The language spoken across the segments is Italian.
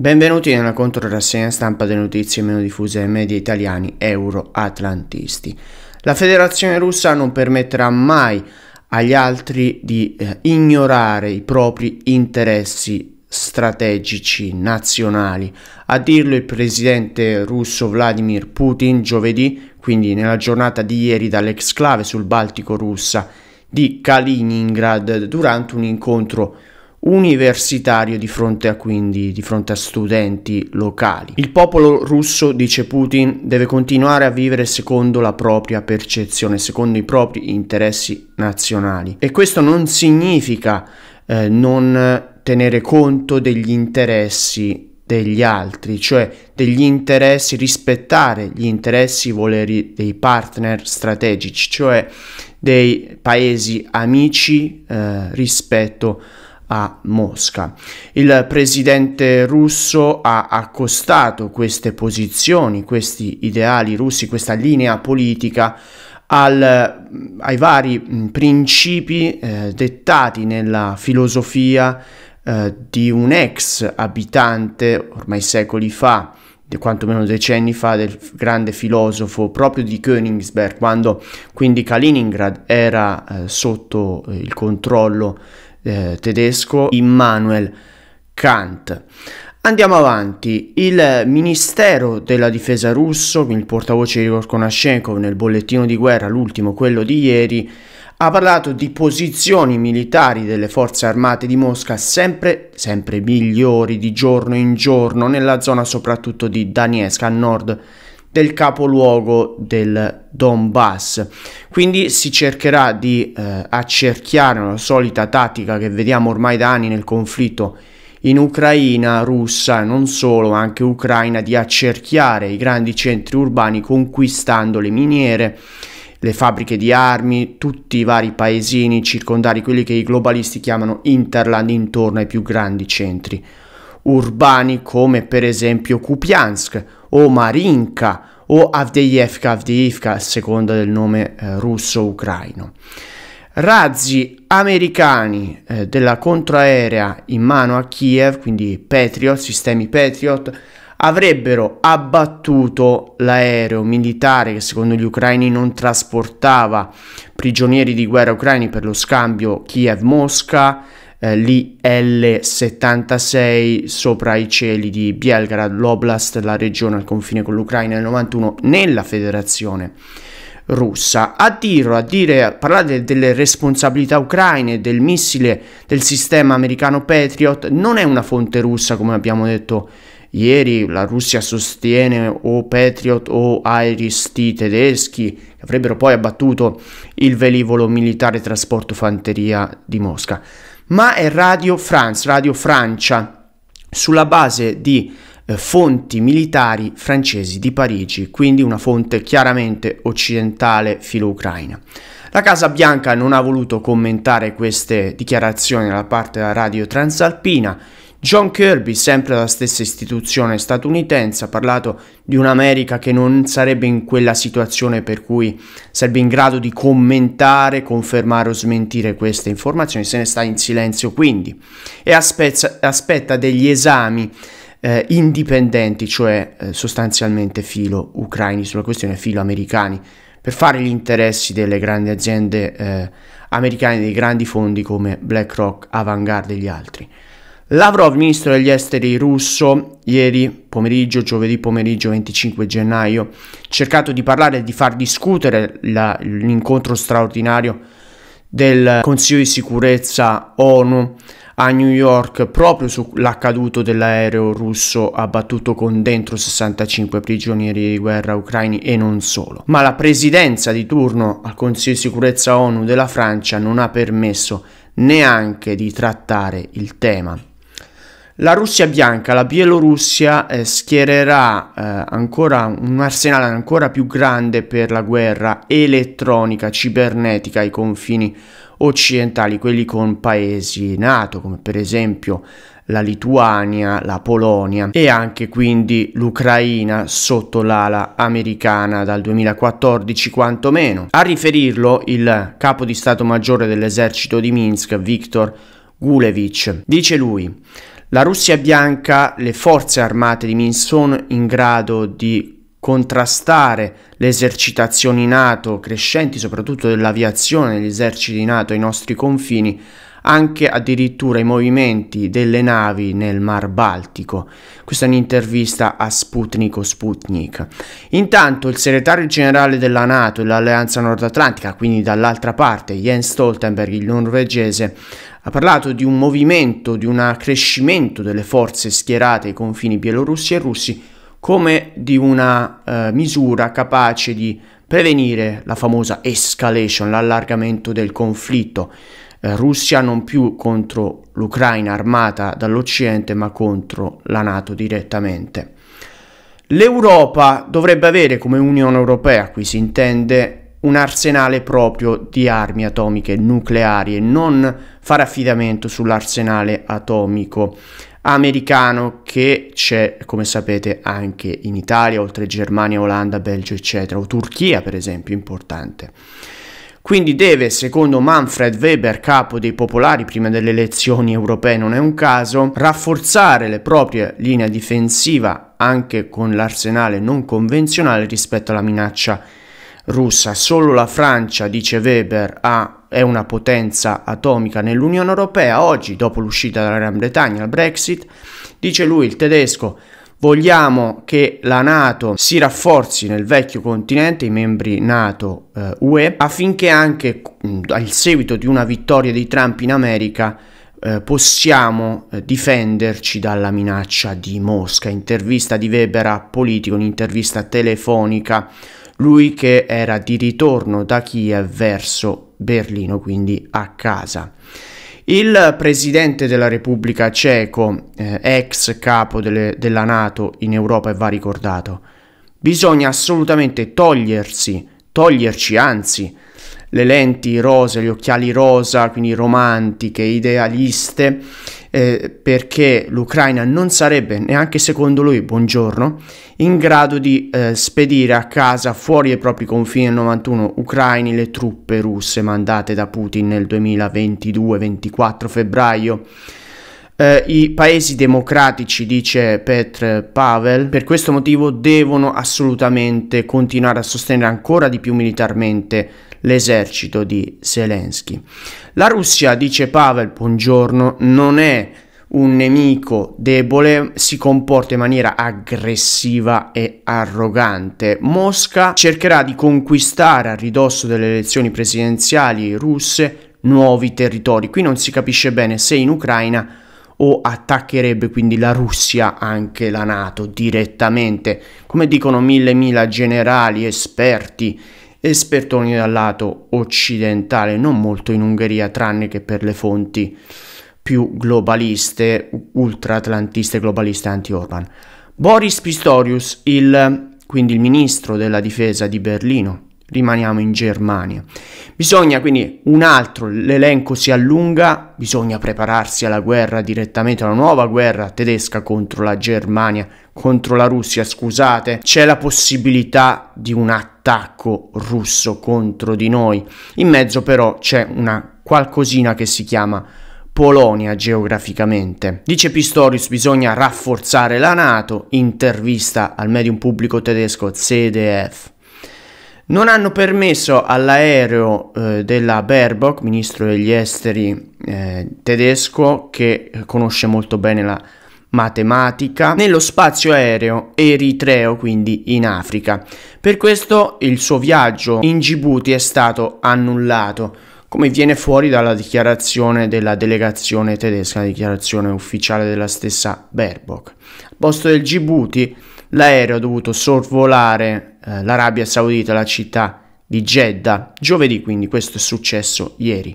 Benvenuti nella controrassegna stampa delle notizie meno diffuse ai media italiani euroatlantisti. La federazione russa non permetterà mai agli altri di eh, ignorare i propri interessi strategici nazionali. A dirlo il presidente russo Vladimir Putin giovedì, quindi nella giornata di ieri dall'exclave sul Baltico russa di Kaliningrad durante un incontro universitario di fronte a quindi di fronte a studenti locali. Il popolo russo, dice Putin, deve continuare a vivere secondo la propria percezione, secondo i propri interessi nazionali e questo non significa eh, non tenere conto degli interessi degli altri, cioè degli interessi, rispettare gli interessi, voleri dei partner strategici, cioè dei paesi amici eh, rispetto a a Mosca. Il presidente russo ha accostato queste posizioni, questi ideali russi, questa linea politica al, ai vari mm, principi eh, dettati nella filosofia eh, di un ex abitante ormai secoli fa quantomeno decenni fa del grande filosofo proprio di Königsberg, quando quindi Kaliningrad era eh, sotto eh, il controllo eh, tedesco Immanuel Kant. Andiamo avanti, il ministero della difesa russo, il portavoce di Konashenko nel bollettino di guerra, l'ultimo, quello di ieri, ha parlato di posizioni militari delle forze armate di Mosca sempre, sempre migliori di giorno in giorno nella zona soprattutto di Danieska a nord del capoluogo del Donbass. Quindi si cercherà di eh, accerchiare la solita tattica che vediamo ormai da anni nel conflitto in Ucraina, russa e non solo, anche Ucraina, di accerchiare i grandi centri urbani conquistando le miniere, le fabbriche di armi, tutti i vari paesini circondari, quelli che i globalisti chiamano Interland intorno ai più grandi centri urbani urbani come per esempio Kupiansk o Marinka o Avdeyevka Avdeevka a seconda del nome eh, russo-ucraino. Razzi americani eh, della contraerea in mano a Kiev, quindi Patriot, sistemi Patriot, avrebbero abbattuto l'aereo militare che secondo gli ucraini non trasportava prigionieri di guerra ucraini per lo scambio Kiev-Mosca, eh, l'IL-76 sopra i cieli di Belgrad, l'oblast, la regione al confine con l'Ucraina nel 91 nella federazione russa. A dirlo, a dire, a parlare delle responsabilità ucraine, del missile, del sistema americano Patriot, non è una fonte russa come abbiamo detto Ieri la Russia sostiene o Patriot o aeristi tedeschi che avrebbero poi abbattuto il velivolo militare trasporto fanteria di Mosca ma è Radio France, Radio Francia, sulla base di eh, fonti militari francesi di Parigi, quindi una fonte chiaramente occidentale filo-ucraina. La Casa Bianca non ha voluto commentare queste dichiarazioni da parte della radio transalpina, John Kirby, sempre la stessa istituzione statunitense, ha parlato di un'America che non sarebbe in quella situazione per cui sarebbe in grado di commentare, confermare o smentire queste informazioni, se ne sta in silenzio quindi e aspezza, aspetta degli esami eh, indipendenti, cioè eh, sostanzialmente filo ucraini sulla questione filo americani, per fare gli interessi delle grandi aziende eh, americane, dei grandi fondi come BlackRock, Avangard e gli altri. Lavrov, ministro degli esteri russo, ieri pomeriggio, giovedì pomeriggio 25 gennaio, cercato di parlare e di far discutere la, l'incontro straordinario del Consiglio di sicurezza ONU a New York proprio sull'accaduto dell'aereo russo abbattuto con dentro 65 prigionieri di guerra ucraini e non solo. Ma la presidenza di turno al Consiglio di sicurezza ONU della Francia non ha permesso neanche di trattare il tema la Russia bianca, la Bielorussia, eh, schiererà eh, ancora un arsenale ancora più grande per la guerra elettronica, cibernetica ai confini occidentali, quelli con paesi NATO, come per esempio la Lituania, la Polonia e anche quindi l'Ucraina sotto l'ala americana dal 2014 quantomeno. A riferirlo il capo di Stato Maggiore dell'esercito di Minsk, Viktor Gulevich, dice lui la Russia bianca, le forze armate di Minsk sono in grado di contrastare le esercitazioni NATO crescenti, soprattutto dell'aviazione degli eserciti NATO ai nostri confini, anche addirittura i movimenti delle navi nel Mar Baltico. Questa è un'intervista a Sputnik o Sputnik. Intanto il segretario generale della Nato e dell'Alleanza Nord Atlantica, quindi dall'altra parte Jens Stoltenberg, il norvegese, ha parlato di un movimento, di un accrescimento delle forze schierate ai confini bielorussi e russi come di una eh, misura capace di prevenire la famosa escalation, l'allargamento del conflitto. Eh, Russia non più contro l'Ucraina armata dall'Occidente ma contro la Nato direttamente. L'Europa dovrebbe avere come Unione Europea, qui si intende, un arsenale proprio di armi atomiche nucleari e non fare affidamento sull'arsenale atomico americano che c'è, come sapete, anche in Italia, oltre Germania, Olanda, Belgio, eccetera, o Turchia, per esempio, importante. Quindi deve, secondo Manfred Weber, capo dei popolari prima delle elezioni europee, non è un caso, rafforzare le proprie linee difensiva anche con l'arsenale non convenzionale rispetto alla minaccia russa. Solo la Francia, dice Weber, ha, è una potenza atomica nell'Unione Europea. Oggi, dopo l'uscita dalla Gran Bretagna, il Brexit, dice lui, il tedesco, Vogliamo che la Nato si rafforzi nel vecchio continente, i membri Nato eh, UE, affinché anche mh, mm, al seguito di una vittoria di Trump in America eh, possiamo eh, difenderci dalla minaccia di Mosca. Intervista di Weber a Politico, un'intervista telefonica, lui che era di ritorno da Kiev verso Berlino, quindi a casa. Il presidente della Repubblica Ceco, eh, ex capo delle, della Nato in Europa, e va ricordato. Bisogna assolutamente togliersi, toglierci anzi, le lenti rose, gli occhiali rosa, quindi romantiche, idealiste, eh, perché l'Ucraina non sarebbe neanche secondo lui, buongiorno, in grado di eh, spedire a casa fuori ai propri confini del 91 ucraini le truppe russe mandate da Putin nel 2022-24 febbraio. Eh, I paesi democratici, dice Petr Pavel, per questo motivo devono assolutamente continuare a sostenere ancora di più militarmente l'esercito di Zelensky. La Russia, dice Pavel, buongiorno, non è un nemico debole si comporta in maniera aggressiva e arrogante. Mosca cercherà di conquistare a ridosso delle elezioni presidenziali russe nuovi territori. Qui non si capisce bene se in Ucraina o attaccherebbe quindi la Russia anche la Nato direttamente. Come dicono mille mila generali esperti espertoni dal lato occidentale, non molto in Ungheria, tranne che per le fonti più globaliste, ultraatlantiste, globaliste anti-Orban. Boris Pistorius, il, quindi il ministro della difesa di Berlino, rimaniamo in Germania. Bisogna quindi un altro, l'elenco si allunga, bisogna prepararsi alla guerra direttamente, alla nuova guerra tedesca contro la Germania, contro la Russia, scusate, c'è la possibilità di un attacco russo contro di noi. In mezzo però c'è una qualcosina che si chiama Polonia geograficamente. Dice Pistorius bisogna rafforzare la Nato, intervista al medium pubblico tedesco CDF non hanno permesso all'aereo eh, della Baerbock, ministro degli esteri eh, tedesco, che conosce molto bene la matematica, nello spazio aereo eritreo, quindi in Africa. Per questo il suo viaggio in Djibouti è stato annullato, come viene fuori dalla dichiarazione della delegazione tedesca, la dichiarazione ufficiale della stessa Baerbock. Al posto del Djibouti l'aereo ha dovuto sorvolare eh, l'Arabia Saudita, la città di Jeddah, giovedì quindi, questo è successo ieri.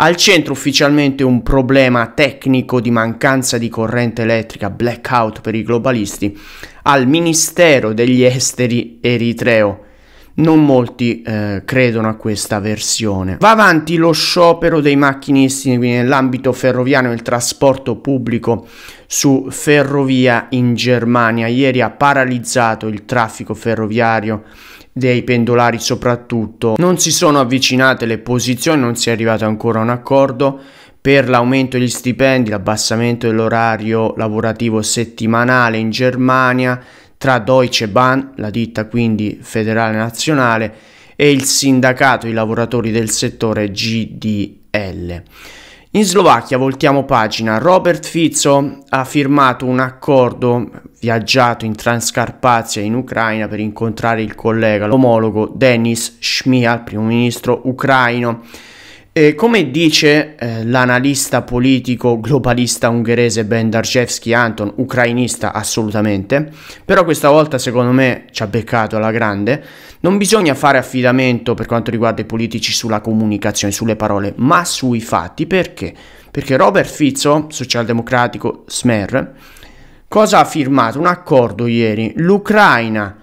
Al centro ufficialmente un problema tecnico di mancanza di corrente elettrica, blackout per i globalisti, al Ministero degli Esteri eritreo. Non molti eh, credono a questa versione. Va avanti lo sciopero dei macchinisti quindi nell'ambito ferroviario e il trasporto pubblico su ferrovia in Germania. Ieri ha paralizzato il traffico ferroviario dei pendolari soprattutto. Non si sono avvicinate le posizioni, non si è arrivato ancora a un accordo per l'aumento degli stipendi, l'abbassamento dell'orario lavorativo settimanale in Germania tra Deutsche Bahn, la ditta quindi federale nazionale, e il sindacato i lavoratori del settore GDL. In Slovacchia voltiamo pagina, Robert Fizzo ha firmato un accordo viaggiato in Transcarpazia in Ucraina per incontrare il collega, l'omologo Denis Shmyhal, primo ministro ucraino. E come dice eh, l'analista politico globalista ungherese Ben Darczewski Anton, ucrainista assolutamente, però questa volta secondo me ci ha beccato alla grande, non bisogna fare affidamento per quanto riguarda i politici sulla comunicazione, sulle parole, ma sui fatti. Perché? Perché Robert Fizzo, socialdemocratico Smer, cosa ha firmato? Un accordo ieri. L'Ucraina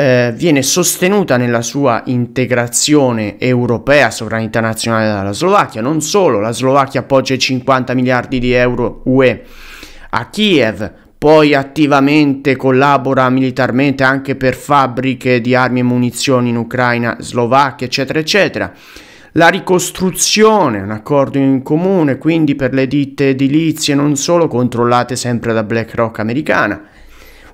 eh, viene sostenuta nella sua integrazione europea, sovranità nazionale dalla Slovacchia. Non solo, la Slovacchia appoggia 50 miliardi di euro UE a Kiev, poi attivamente collabora militarmente anche per fabbriche di armi e munizioni in Ucraina, Slovacchia, eccetera, eccetera. La ricostruzione, un accordo in comune, quindi per le ditte edilizie non solo controllate sempre da BlackRock americana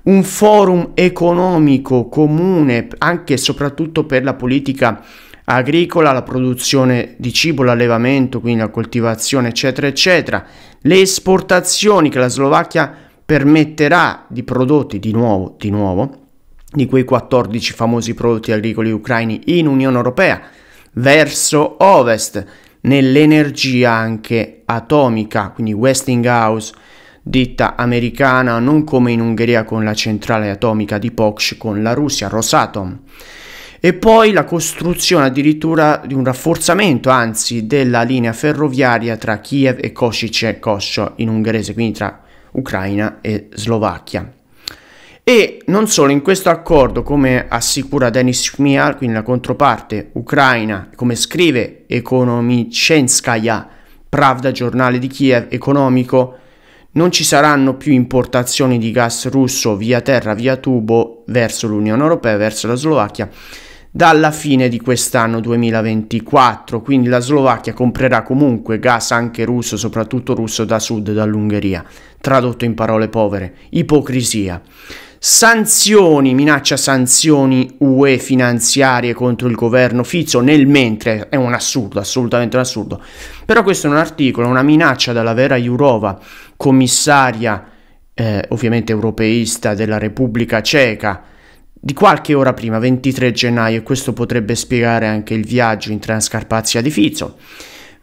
un forum economico comune anche e soprattutto per la politica agricola, la produzione di cibo, l'allevamento, quindi la coltivazione, eccetera, eccetera, le esportazioni che la Slovacchia permetterà di prodotti di nuovo, di nuovo, di quei 14 famosi prodotti agricoli ucraini in Unione Europea verso ovest nell'energia anche atomica, quindi Westinghouse ditta americana non come in Ungheria con la centrale atomica di Poksh con la Russia, Rosatom. E poi la costruzione addirittura di un rafforzamento, anzi, della linea ferroviaria tra Kiev e Kosice, Koscio in ungherese, quindi tra Ucraina e Slovacchia. E non solo, in questo accordo, come assicura Denis Kmial, quindi la controparte ucraina, come scrive Ekonomicenskaya, Pravda, giornale di Kiev, economico, non ci saranno più importazioni di gas russo via terra, via tubo verso l'Unione Europea, verso la Slovacchia, dalla fine di quest'anno 2024. Quindi la Slovacchia comprerà comunque gas anche russo, soprattutto russo da sud, dall'Ungheria. Tradotto in parole povere, ipocrisia sanzioni, minaccia sanzioni UE finanziarie contro il governo Fizzo nel mentre, è un assurdo, assolutamente un assurdo, però questo è un articolo, una minaccia dalla Vera Jurova, commissaria eh, ovviamente europeista della Repubblica Ceca, di qualche ora prima, 23 gennaio, e questo potrebbe spiegare anche il viaggio in Transcarpazia di Fizzo.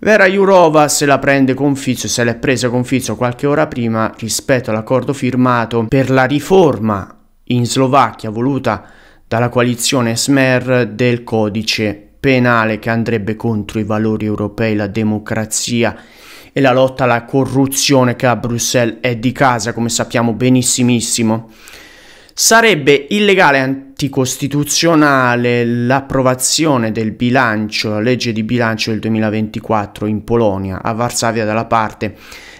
Vera Jurova se la prende con Fizio, se l'è presa con Fizio qualche ora prima rispetto all'accordo firmato per la riforma in Slovacchia voluta dalla coalizione Smer del codice penale che andrebbe contro i valori europei, la democrazia e la lotta alla corruzione che a Bruxelles è di casa, come sappiamo benissimissimo. Sarebbe illegale e anticostituzionale l'approvazione del bilancio, la legge di bilancio del 2024 in Polonia, a Varsavia dalla parte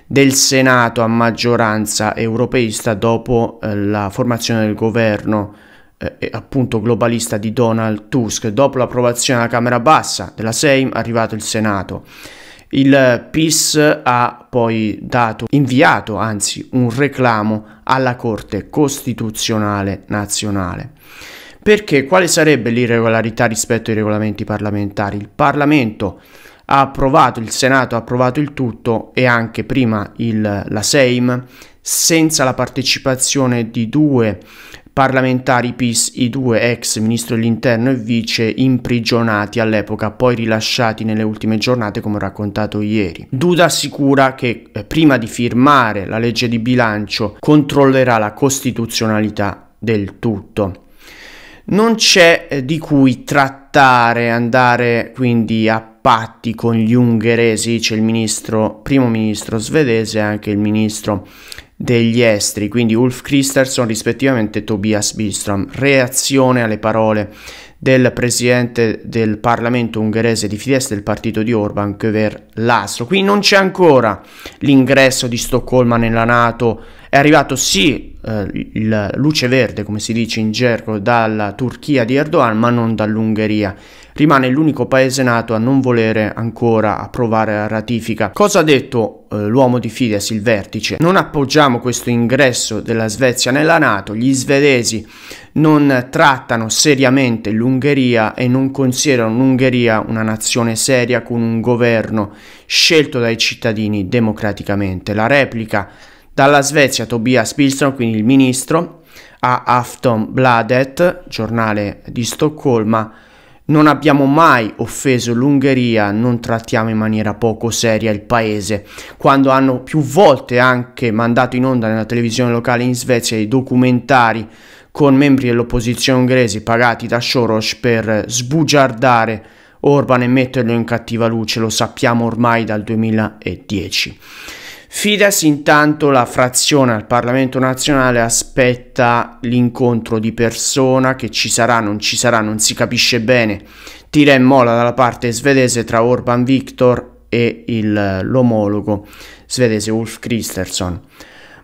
del Senato a maggioranza europeista dopo eh, la formazione del governo eh, appunto globalista di Donald Tusk. Dopo l'approvazione alla Camera Bassa della Seim è arrivato il Senato. Il PIS ha poi dato, inviato anzi un reclamo alla Corte Costituzionale Nazionale. Perché quale sarebbe l'irregolarità rispetto ai regolamenti parlamentari? Il Parlamento ha approvato, il Senato ha approvato il tutto e anche prima il, la SEIM senza la partecipazione di due parlamentari PIS, i due ex ministro dell'interno e vice imprigionati all'epoca, poi rilasciati nelle ultime giornate come ho raccontato ieri. Duda assicura che eh, prima di firmare la legge di bilancio controllerà la costituzionalità del tutto. Non c'è eh, di cui trattare, andare quindi a patti con gli ungheresi, c'è il ministro, primo ministro svedese e anche il ministro degli esteri, quindi Ulf Christensen rispettivamente Tobias Bistrom. Reazione alle parole del presidente del Parlamento ungherese di Fidesz del partito di Orban, Köver Laszlo. Qui non c'è ancora l'ingresso di Stoccolma nella Nato, è arrivato sì eh, il luce verde, come si dice in gergo, dalla Turchia di Erdogan, ma non dall'Ungheria rimane l'unico paese nato a non volere ancora approvare la ratifica. Cosa ha detto eh, l'uomo di Fidesz, il vertice? Non appoggiamo questo ingresso della Svezia nella Nato, gli svedesi non trattano seriamente l'Ungheria e non considerano l'Ungheria una nazione seria con un governo scelto dai cittadini democraticamente. La replica dalla Svezia Tobias Pilson, quindi il ministro, a Bladet, giornale di Stoccolma, non abbiamo mai offeso l'Ungheria, non trattiamo in maniera poco seria il paese. Quando hanno più volte anche mandato in onda nella televisione locale in Svezia i documentari con membri dell'opposizione ungherese pagati da Soros per sbugiardare Orban e metterlo in cattiva luce, lo sappiamo ormai dal 2010. Fidesz intanto la frazione al Parlamento nazionale aspetta l'incontro di persona che ci sarà, non ci sarà, non si capisce bene. Tira e mola dalla parte svedese tra Orban Victor e il, l'omologo svedese Ulf Christensen.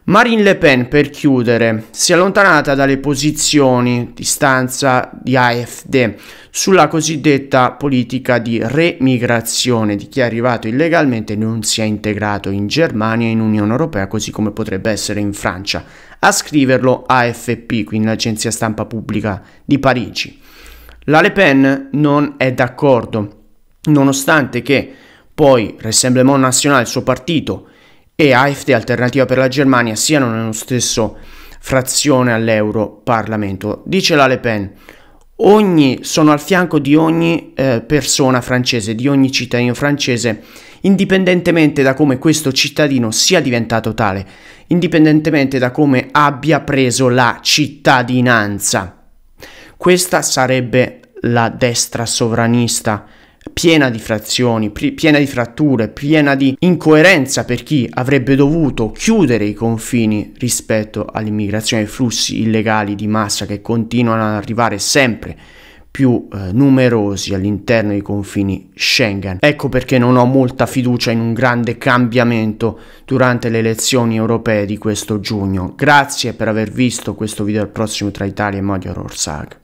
Marine Le Pen, per chiudere, si è allontanata dalle posizioni di stanza di AFD sulla cosiddetta politica di remigrazione di chi è arrivato illegalmente e non si è integrato in Germania e in Unione Europea, così come potrebbe essere in Francia, a scriverlo AFP, quindi l'agenzia stampa pubblica di Parigi. La Le Pen non è d'accordo, nonostante che poi Rassemblement National, il suo partito, e AfD Alternativa per la Germania siano nello stesso frazione all'euro Parlamento. Dice la Le Pen, ogni, sono al fianco di ogni eh, persona francese, di ogni cittadino francese, indipendentemente da come questo cittadino sia diventato tale, indipendentemente da come abbia preso la cittadinanza. Questa sarebbe la destra sovranista piena di frazioni, piena di fratture, piena di incoerenza per chi avrebbe dovuto chiudere i confini rispetto all'immigrazione, ai flussi illegali di massa che continuano ad arrivare sempre più eh, numerosi all'interno dei confini Schengen. Ecco perché non ho molta fiducia in un grande cambiamento durante le elezioni europee di questo giugno. Grazie per aver visto questo video al prossimo tra Italia e Magyar Orsag.